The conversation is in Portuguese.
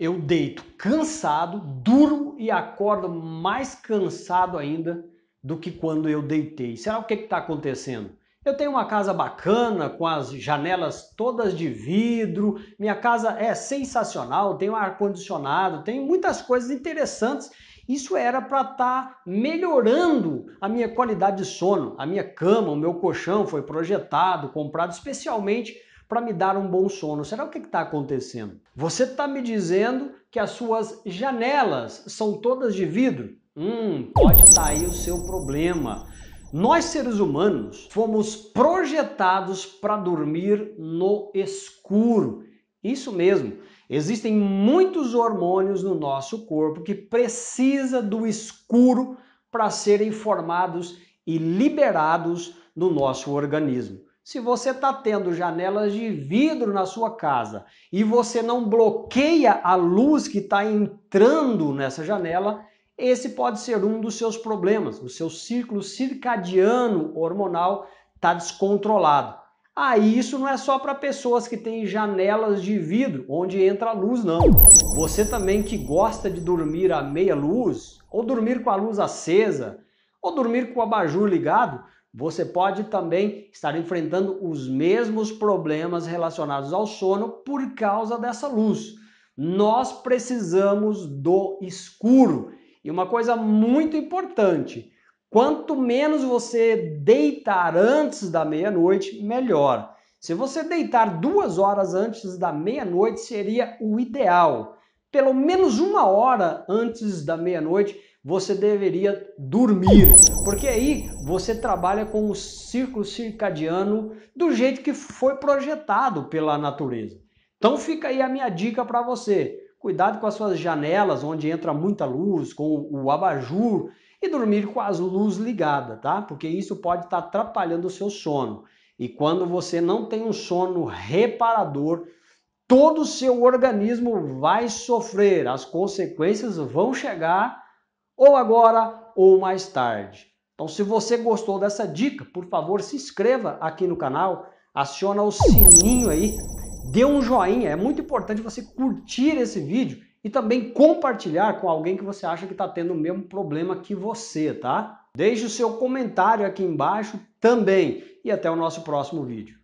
eu deito cansado, durmo e acordo mais cansado ainda do que quando eu deitei. Será o que está acontecendo? Eu tenho uma casa bacana, com as janelas todas de vidro, minha casa é sensacional, tem um ar-condicionado, tem muitas coisas interessantes. Isso era para estar tá melhorando a minha qualidade de sono. A minha cama, o meu colchão foi projetado, comprado especialmente para me dar um bom sono. Será o que está acontecendo? Você está me dizendo que as suas janelas são todas de vidro? Hum, pode estar tá aí o seu problema. Nós seres humanos fomos projetados para dormir no escuro. Isso mesmo. Existem muitos hormônios no nosso corpo que precisa do escuro para serem formados e liberados no nosso organismo. Se você está tendo janelas de vidro na sua casa e você não bloqueia a luz que está entrando nessa janela, esse pode ser um dos seus problemas. O seu ciclo circadiano hormonal está descontrolado. Aí ah, isso não é só para pessoas que têm janelas de vidro onde entra a luz, não. Você também que gosta de dormir à meia luz, ou dormir com a luz acesa, ou dormir com o abajur ligado, você pode também estar enfrentando os mesmos problemas relacionados ao sono por causa dessa luz. Nós precisamos do escuro. E uma coisa muito importante: quanto menos você deitar antes da meia-noite, melhor. Se você deitar duas horas antes da meia-noite, seria o ideal. Pelo menos uma hora antes da meia-noite você deveria dormir, porque aí você trabalha com o círculo circadiano do jeito que foi projetado pela natureza. Então fica aí a minha dica para você. Cuidado com as suas janelas onde entra muita luz, com o abajur e dormir com as luzes ligadas, tá? Porque isso pode estar tá atrapalhando o seu sono. E quando você não tem um sono reparador, todo o seu organismo vai sofrer, as consequências vão chegar ou agora ou mais tarde. Então, se você gostou dessa dica, por favor, se inscreva aqui no canal, aciona o sininho aí, dê um joinha, é muito importante você curtir esse vídeo e também compartilhar com alguém que você acha que está tendo o mesmo problema que você, tá? Deixe o seu comentário aqui embaixo também e até o nosso próximo vídeo.